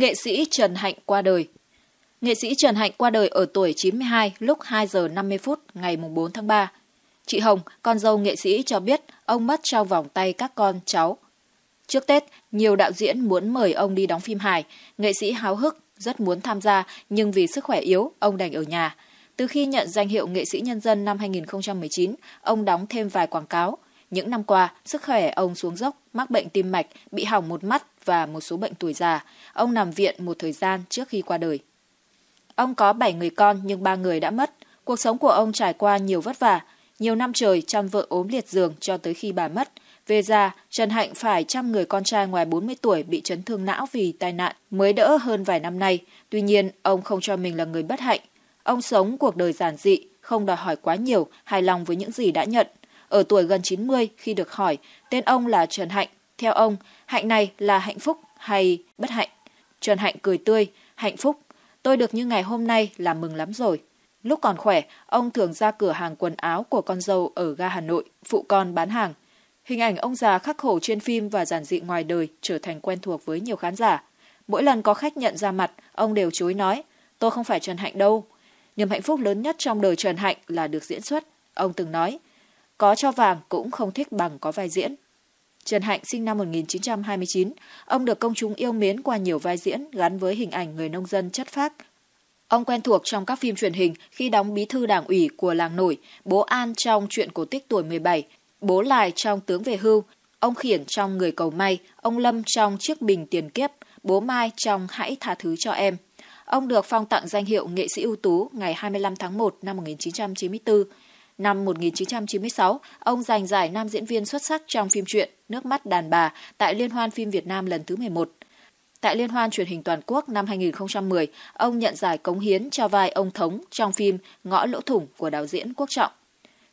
nghệ sĩ Trần Hạnh qua đời. Nghệ sĩ Trần Hạnh qua đời ở tuổi 92 lúc 2 giờ 50 phút ngày 4 tháng 3. Chị Hồng, con dâu nghệ sĩ cho biết ông mất trong vòng tay các con cháu. Trước Tết, nhiều đạo diễn muốn mời ông đi đóng phim hài. Nghệ sĩ háo hức, rất muốn tham gia nhưng vì sức khỏe yếu, ông đành ở nhà. Từ khi nhận danh hiệu nghệ sĩ nhân dân năm 2019, ông đóng thêm vài quảng cáo. Những năm qua, sức khỏe ông xuống dốc, mắc bệnh tim mạch, bị hỏng một mắt, và một số bệnh tuổi già. Ông nằm viện một thời gian trước khi qua đời. Ông có 7 người con nhưng ba người đã mất. Cuộc sống của ông trải qua nhiều vất vả. Nhiều năm trời chăm vợ ốm liệt giường cho tới khi bà mất. Về già, Trần Hạnh phải chăm người con trai ngoài 40 tuổi bị chấn thương não vì tai nạn mới đỡ hơn vài năm nay. Tuy nhiên, ông không cho mình là người bất hạnh. Ông sống cuộc đời giản dị, không đòi hỏi quá nhiều, hài lòng với những gì đã nhận. Ở tuổi gần 90, khi được hỏi, tên ông là Trần Hạnh theo ông, hạnh này là hạnh phúc hay bất hạnh? Trần Hạnh cười tươi, hạnh phúc. Tôi được như ngày hôm nay là mừng lắm rồi. Lúc còn khỏe, ông thường ra cửa hàng quần áo của con dâu ở ga Hà Nội, phụ con bán hàng. Hình ảnh ông già khắc khổ trên phim và giản dị ngoài đời trở thành quen thuộc với nhiều khán giả. Mỗi lần có khách nhận ra mặt, ông đều chối nói, tôi không phải Trần Hạnh đâu. Niềm hạnh phúc lớn nhất trong đời Trần Hạnh là được diễn xuất, ông từng nói. Có cho vàng cũng không thích bằng có vai diễn. Trần Hạnh sinh năm 1929, ông được công chúng yêu mến qua nhiều vai diễn gắn với hình ảnh người nông dân chất phác. Ông quen thuộc trong các phim truyền hình khi đóng bí thư đảng ủy của làng nổi, bố An trong chuyện cổ tích tuổi 17, bố Lài trong Tướng về hưu, ông Khiển trong Người cầu may, ông Lâm trong Chiếc bình tiền kiếp, bố Mai trong Hãy tha thứ cho em. Ông được phong tặng danh hiệu nghệ sĩ ưu tú ngày 25 tháng 1 năm 1994 Năm 1996, ông giành giải nam diễn viên xuất sắc trong phim truyện Nước mắt đàn bà tại Liên hoan phim Việt Nam lần thứ 11. Tại Liên hoan truyền hình toàn quốc năm 2010, ông nhận giải cống hiến cho vai ông Thống trong phim Ngõ lỗ thủng của đạo diễn Quốc Trọng.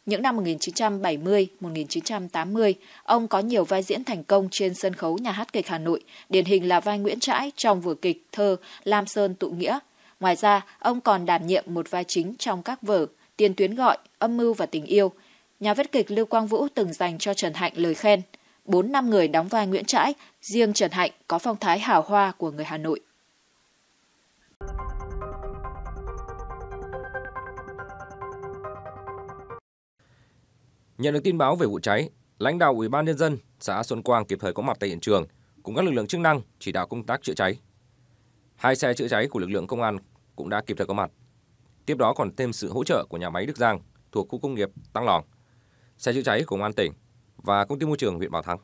Những năm 1970-1980, ông có nhiều vai diễn thành công trên sân khấu nhà hát kịch Hà Nội, điển hình là vai Nguyễn Trãi trong vở kịch thơ Lam Sơn Tụ Nghĩa. Ngoài ra, ông còn đảm nhiệm một vai chính trong các vở tiền tuyến gọi, âm mưu và tình yêu. Nhà viết kịch Lưu Quang Vũ từng dành cho Trần Hạnh lời khen. Bốn năm người đóng vai Nguyễn Trãi, riêng Trần Hạnh có phong thái hào hoa của người Hà Nội. Nhận được tin báo về vụ cháy, lãnh đạo Ủy ban nhân dân xã Xuân Quang kịp thời có mặt tại hiện trường cùng các lực lượng chức năng chỉ đạo công tác chữa cháy. Hai xe chữa cháy của lực lượng công an cũng đã kịp thời có mặt Tiếp đó còn thêm sự hỗ trợ của nhà máy Đức Giang thuộc khu công nghiệp Tăng Lòng, xe chữa cháy của công an tỉnh và công ty môi trường huyện Bảo Thắng.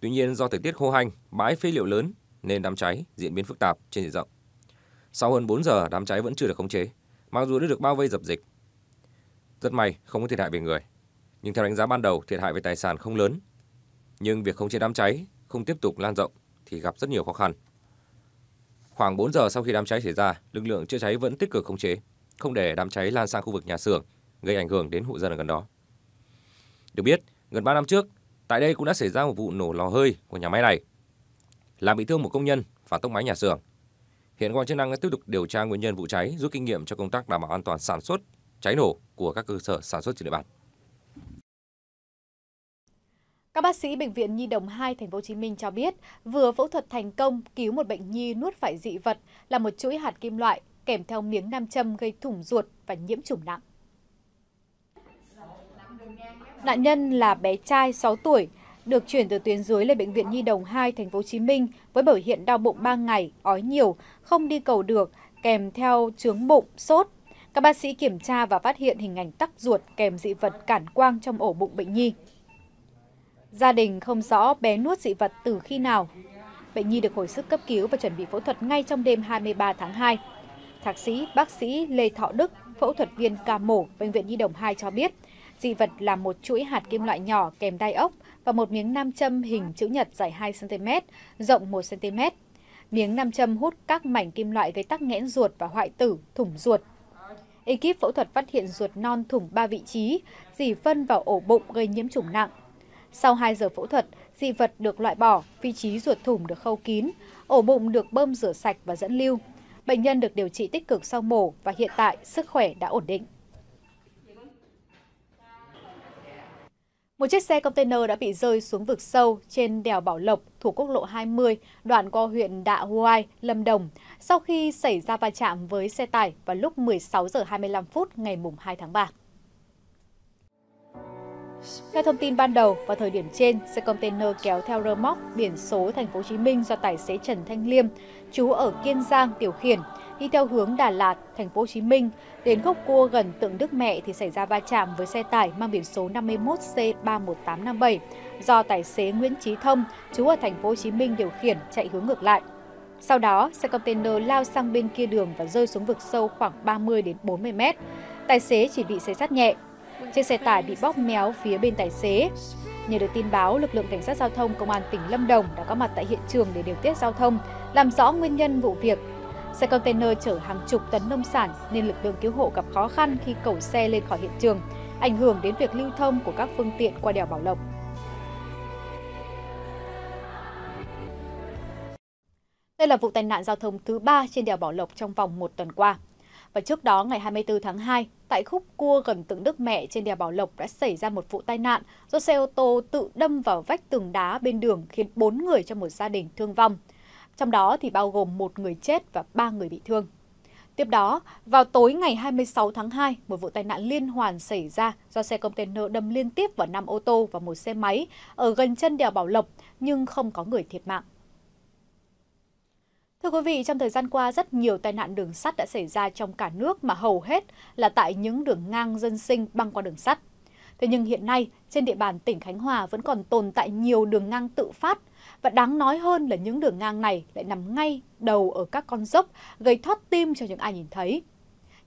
Tuy nhiên do thời tiết khô hanh, bãi phế liệu lớn nên đám cháy diễn biến phức tạp trên diện rộng. Sau hơn 4 giờ, đám cháy vẫn chưa được khống chế, mặc dù đã được bao vây dập dịch. Rất may không có thiệt hại về người, nhưng theo đánh giá ban đầu thiệt hại về tài sản không lớn. Nhưng việc khống chế đám cháy không tiếp tục lan rộng thì gặp rất nhiều khó khăn. Khoảng 4 giờ sau khi đám cháy xảy ra, lực lượng chữa cháy vẫn tích cực khống chế, không để đám cháy lan sang khu vực nhà xưởng, gây ảnh hưởng đến hộ dân ở gần đó. Được biết, gần 3 năm trước, tại đây cũng đã xảy ra một vụ nổ lò hơi của nhà máy này, làm bị thương một công nhân và tốc máy nhà xưởng. Hiện quan chức năng đã tiếp tục điều tra nguyên nhân vụ cháy, rút kinh nghiệm cho công tác đảm bảo an toàn sản xuất, cháy nổ của các cơ sở sản xuất trên địa bàn. Các bác sĩ bệnh viện Nhi đồng 2 thành phố Hồ Chí Minh cho biết, vừa phẫu thuật thành công cứu một bệnh nhi nuốt phải dị vật là một chuỗi hạt kim loại kèm theo miếng nam châm gây thủng ruột và nhiễm trùng nặng. Nạn nhân là bé trai 6 tuổi, được chuyển từ tuyến dưới lên bệnh viện Nhi đồng 2 thành phố Hồ Chí Minh với biểu hiện đau bụng 3 ngày, ói nhiều, không đi cầu được, kèm theo chướng bụng, sốt. Các bác sĩ kiểm tra và phát hiện hình ảnh tắc ruột kèm dị vật cản quang trong ổ bụng bệnh nhi. Gia đình không rõ bé nuốt dị vật từ khi nào. Bệnh nhi được hồi sức cấp cứu và chuẩn bị phẫu thuật ngay trong đêm 23 tháng 2. Thạc sĩ, bác sĩ Lê Thọ Đức, phẫu thuật viên ca mổ Bệnh viện Nhi Đồng 2 cho biết, dị vật là một chuỗi hạt kim loại nhỏ kèm đai ốc và một miếng nam châm hình chữ nhật dài 2cm, rộng 1cm. Miếng nam châm hút các mảnh kim loại gây tắc nghẽn ruột và hoại tử, thủng ruột. Ekip phẫu thuật phát hiện ruột non thủng 3 vị trí, dỉ phân vào ổ bụng gây nhiễm trùng nặng. Sau 2 giờ phẫu thuật, dị vật được loại bỏ, vị trí ruột thủng được khâu kín, ổ bụng được bơm rửa sạch và dẫn lưu. Bệnh nhân được điều trị tích cực sau mổ và hiện tại sức khỏe đã ổn định. Một chiếc xe container đã bị rơi xuống vực sâu trên đèo Bảo Lộc thuộc quốc lộ 20, đoạn qua huyện Đạ Huai, Lâm Đồng, sau khi xảy ra va chạm với xe tải vào lúc 16 giờ 25 phút ngày 2 tháng 3. Theo thông tin ban đầu, vào thời điểm trên, xe container kéo theo rơ móc biển số Thành phố Hồ Chí Minh do tài xế Trần Thanh Liêm, chú ở Kiên Giang điều khiển, đi theo hướng Đà Lạt, Thành phố Hồ Chí Minh, đến gốc cua gần tượng Đức Mẹ thì xảy ra va chạm với xe tải mang biển số 51C31857 do tài xế Nguyễn Chí Thông, chú ở Thành phố Hồ Chí Minh điều khiển chạy hướng ngược lại. Sau đó, xe container lao sang bên kia đường và rơi xuống vực sâu khoảng 30 đến 40 mét. Tài xế chỉ bị xây sát nhẹ, Chiếc xe tải bị bóp méo phía bên tài xế. Nhờ được tin báo, lực lượng cảnh sát giao thông công an tỉnh Lâm Đồng đã có mặt tại hiện trường để điều tiết giao thông, làm rõ nguyên nhân vụ việc. Xe container chở hàng chục tấn nông sản nên lực lượng cứu hộ gặp khó khăn khi cẩu xe lên khỏi hiện trường, ảnh hưởng đến việc lưu thông của các phương tiện qua đèo Bảo Lộc. Đây là vụ tai nạn giao thông thứ ba trên đèo Bảo Lộc trong vòng một tuần qua. Và trước đó ngày 24 tháng 2, tại khúc cua gần tượng Đức Mẹ trên đèo Bảo Lộc đã xảy ra một vụ tai nạn do xe ô tô tự đâm vào vách tường đá bên đường khiến 4 người trong một gia đình thương vong. Trong đó thì bao gồm một người chết và 3 người bị thương. Tiếp đó, vào tối ngày 26 tháng 2, một vụ tai nạn liên hoàn xảy ra do xe container đâm liên tiếp vào 5 ô tô và một xe máy ở gần chân đèo Bảo Lộc nhưng không có người thiệt mạng. Thưa quý vị, trong thời gian qua rất nhiều tai nạn đường sắt đã xảy ra trong cả nước mà hầu hết là tại những đường ngang dân sinh băng qua đường sắt. Thế nhưng hiện nay, trên địa bàn tỉnh Khánh Hòa vẫn còn tồn tại nhiều đường ngang tự phát và đáng nói hơn là những đường ngang này lại nằm ngay đầu ở các con dốc gây thoát tim cho những ai nhìn thấy.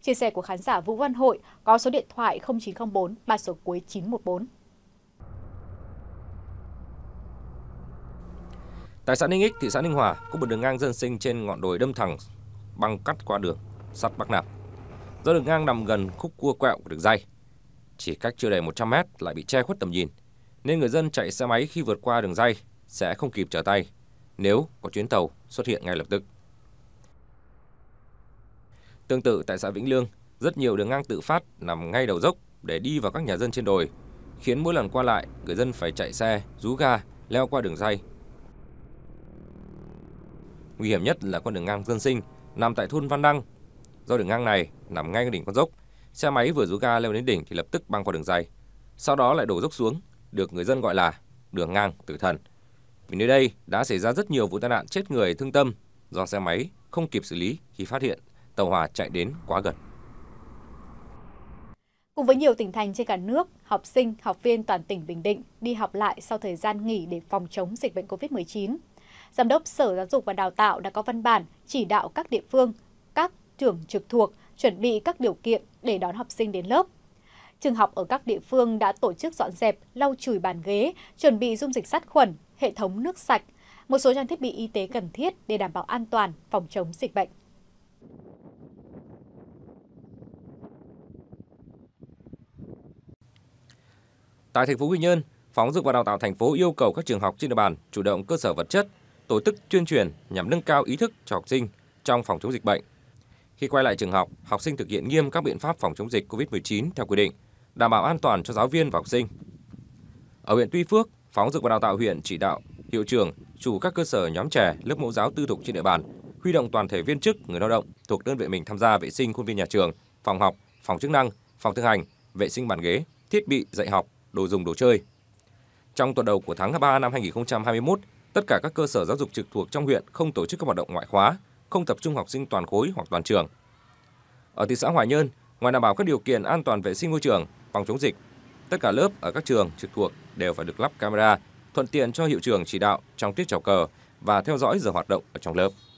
Chia sẻ của khán giả Vũ Văn Hội có số điện thoại 0904 3 số cuối 914. Tại xã Ninh Ích, thị xã Ninh Hòa có một đường ngang dân sinh trên ngọn đồi đâm thẳng băng cắt qua đường sắt Bắc Nam. Do đường ngang nằm gần khúc cua quẹo của đường dây, chỉ cách chưa đầy 100 mét lại bị che khuất tầm nhìn, nên người dân chạy xe máy khi vượt qua đường dây sẽ không kịp trở tay nếu có chuyến tàu xuất hiện ngay lập tức. Tương tự tại xã Vĩnh Lương, rất nhiều đường ngang tự phát nằm ngay đầu dốc để đi vào các nhà dân trên đồi, khiến mỗi lần qua lại người dân phải chạy xe, rú ga, leo qua đường dây Nguy hiểm nhất là con đường ngang dân sinh nằm tại thôn Văn Đăng. Do đường ngang này nằm ngay đỉnh con dốc, xe máy vừa rú ga leo đến đỉnh thì lập tức băng qua đường dây. Sau đó lại đổ dốc xuống, được người dân gọi là đường ngang tử thần. Vì nơi đây đã xảy ra rất nhiều vụ tai nạn chết người thương tâm do xe máy không kịp xử lý khi phát hiện tàu hỏa chạy đến quá gần. Cùng với nhiều tỉnh thành trên cả nước, học sinh, học viên toàn tỉnh Bình Định đi học lại sau thời gian nghỉ để phòng chống dịch bệnh COVID-19 Giám đốc Sở Giáo dục và Đào tạo đã có văn bản chỉ đạo các địa phương, các trường trực thuộc chuẩn bị các điều kiện để đón học sinh đến lớp. Trường học ở các địa phương đã tổ chức dọn dẹp, lau chùi bàn ghế, chuẩn bị dung dịch sát khuẩn, hệ thống nước sạch, một số trang thiết bị y tế cần thiết để đảm bảo an toàn phòng chống dịch bệnh. Tại thành phố Quy Nhơn, Phòng Dục và Đào tạo thành phố yêu cầu các trường học trên địa bàn chủ động cơ sở vật chất, tổ chức tuyên truyền nhằm nâng cao ý thức cho học sinh trong phòng chống dịch bệnh. Khi quay lại trường học, học sinh thực hiện nghiêm các biện pháp phòng chống dịch COVID-19 theo quy định, đảm bảo an toàn cho giáo viên và học sinh. Ở huyện Tuy Phước, phóng Dược và Đào tạo huyện chỉ đạo hiệu trưởng, chủ các cơ sở nhóm trẻ lớp mẫu giáo tư thục trên địa bàn huy động toàn thể viên chức, người lao động thuộc đơn vị mình tham gia vệ sinh khuôn viên nhà trường, phòng học, phòng chức năng, phòng thực hành, vệ sinh bàn ghế, thiết bị dạy học, đồ dùng đồ chơi. Trong tuần đầu của tháng 3 năm 2021, Tất cả các cơ sở giáo dục trực thuộc trong huyện không tổ chức các hoạt động ngoại khóa, không tập trung học sinh toàn khối hoặc toàn trường. Ở thị xã Hòa Nhơn, ngoài đảm bảo các điều kiện an toàn vệ sinh môi trường, phòng chống dịch, tất cả lớp ở các trường trực thuộc đều phải được lắp camera, thuận tiện cho hiệu trưởng chỉ đạo trong tiết chào cờ và theo dõi giờ hoạt động ở trong lớp.